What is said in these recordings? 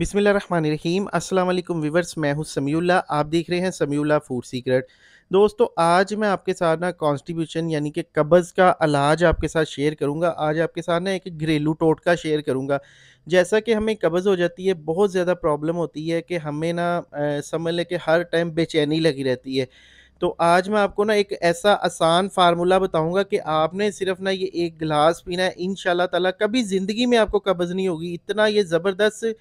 रहीम अस्सलाम विवर्स मैं हूं समीउल्ला आप देख रहे हैं समीउल्ला फूड सीक्रेट दोस्तों आज मैं आपके साथ ना कॉन्स्टिब्यूशन यानी कि कब्ज़ का इलाज आपके साथ शेयर करूंगा आज आपके साथ ना एक घरेलू टोटका शेयर करूंगा जैसा कि हमें कब्ज़ हो जाती है बहुत ज़्यादा प्रॉब्लम होती है कि हमें ना समझ लें कि हर टाइम बेचैनी लगी रहती है तो आज मैं आपको ना एक ऐसा आसान फार्मूला बताऊंगा कि आपने सिर्फ ना ये एक गिलास पीना है इन ताला कभी ज़िंदगी में आपको कब्ज़ नहीं होगी इतना ये ज़बरदस्त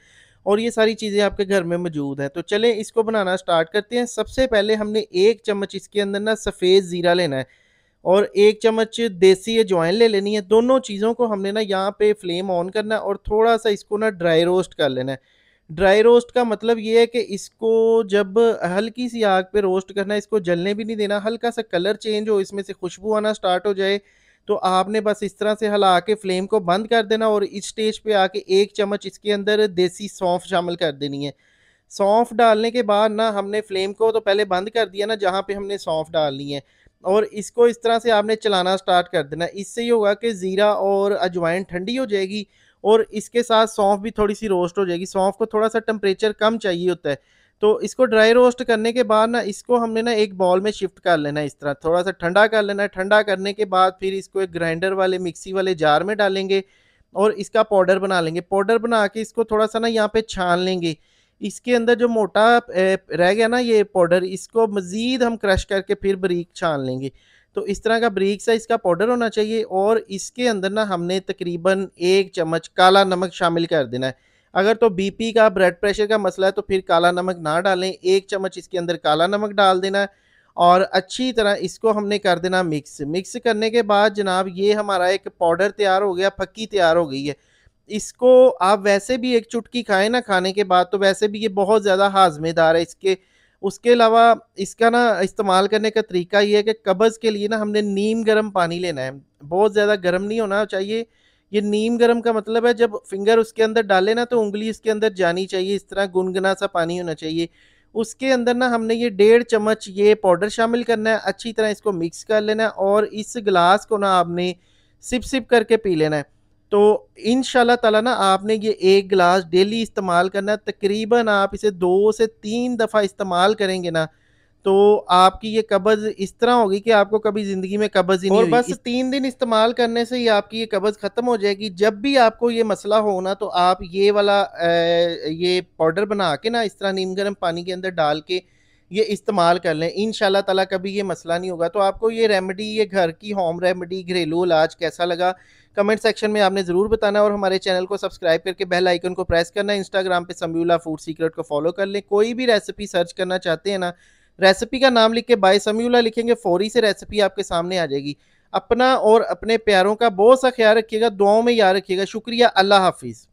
और ये सारी चीज़ें आपके घर में मौजूद हैं तो चलें इसको बनाना स्टार्ट करते हैं सबसे पहले हमने एक चम्मच इसके अंदर ना सफ़ेद ज़ीरा लेना है और एक चम्मच देसी अजवाइन ले लेनी है दोनों चीज़ों को हमने ना यहाँ पे फ्लेम ऑन करना है और थोड़ा सा इसको ना ड्राई रोस्ट कर लेना है ड्राई रोस्ट का मतलब ये है कि इसको जब हल्की सी आग पे रोस्ट करना है इसको जलने भी नहीं देना हल्का सा कलर चेंज हो इसमें से खुशबू आना स्टार्ट हो जाए तो आपने बस इस तरह से हला के फ्लेम को बंद कर देना और इस स्टेज पे आके एक चम्मच इसके अंदर देसी सौंफ शामिल कर देनी है सौंफ डालने के बाद ना हमने फ्लेम को तो पहले बंद कर दिया ना जहाँ पे हमने सौंफ डालनी है और इसको इस तरह से आपने चलाना स्टार्ट कर देना इससे ये होगा कि ज़ीरा और अजवाइन ठंडी हो जाएगी और इसके साथ सौंफ भी थोड़ी सी रोस्ट हो जाएगी सौंफ को थोड़ा सा टम्परेचर कम चाहिए होता है तो इसको ड्राई रोस्ट करने के बाद ना इसको हमने ना एक बॉल में शिफ्ट कर लेना है इस तरह थोड़ा सा ठंडा कर लेना है ठंडा करने के बाद फिर इसको एक ग्राइंडर वाले मिक्सी वाले जार में डालेंगे और इसका पाउडर बना लेंगे पाउडर बना के इसको थोड़ा सा ना यहाँ पे छान लेंगे इसके अंदर जो मोटा रह गया ना ये पाउडर इसको मज़ीद हम क्रश करके फिर ब्रीक छान लेंगे तो इस तरह का ब्रीक सा इसका पाउडर होना चाहिए और इसके अंदर ना हमने तकरीबन एक चम्मच काला नमक शामिल कर देना है अगर तो बीपी का ब्लड प्रेशर का मसला है तो फिर काला नमक ना डालें एक चम्मच इसके अंदर काला नमक डाल देना और अच्छी तरह इसको हमने कर देना मिक्स मिक्स करने के बाद जनाब ये हमारा एक पाउडर तैयार हो गया पक्की तैयार हो गई है इसको आप वैसे भी एक चुटकी खाएं ना खाने के बाद तो वैसे भी ये बहुत ज़्यादा हाजमेदार है इसके उसके अलावा इसका ना इस्तेमाल करने का तरीका ये है कि कब्ज़ के लिए ना हमने नीम गर्म पानी लेना है बहुत ज़्यादा गर्म नहीं होना चाहिए ये नीम गर्म का मतलब है जब फिंगर उसके अंदर डाले ना तो उंगली इसके अंदर जानी चाहिए इस तरह गुनगुना सा पानी होना चाहिए उसके अंदर ना हमने ये डेढ़ चम्मच ये पाउडर शामिल करना है अच्छी तरह इसको मिक्स कर लेना है और इस गिलास को ना आपने सिप सिप करके पी लेना है तो इन ताला ना आपने ये एक गिलास डेली इस्तेमाल करना है तकरीबन आप इसे दो से तीन दफ़ा इस्तेमाल करेंगे ना तो आपकी ये कब्ज इस तरह होगी कि आपको कभी जिंदगी में कब्ज ही नहीं और बस इस... तीन दिन इस्तेमाल करने से ही आपकी ये कब्ज खत्म हो जाएगी जब भी आपको ये मसला हो ना तो आप ये वाला ये पाउडर बना के ना इस तरह नीम गर्म पानी के अंदर डाल के ये इस्तेमाल कर लें इन ताला कभी ये मसला नहीं होगा तो आपको ये रेमेडी ये घर की होम रेमेडी घरेलू इलाज कैसा लगा कमेंट सेक्शन में आपने ज़रूर बताना और हमारे चैनल को सब्सक्राइब करके बेल आइकन को प्रेस करना इंस्टाग्राम पे समूला फूड सीक्रेट को फॉलो कर लें कोई भी रेसिपी सर्च करना चाहते हैं ना रेसिपी का नाम लिख के बाय समीला लिखेंगे फौरी से रेसिपी आपके सामने आ जाएगी अपना और अपने प्यारों का बहुत सा ख्याल रखिएगा दुआओं में याद रखिएगा शुक्रिया अल्लाह हाफिज़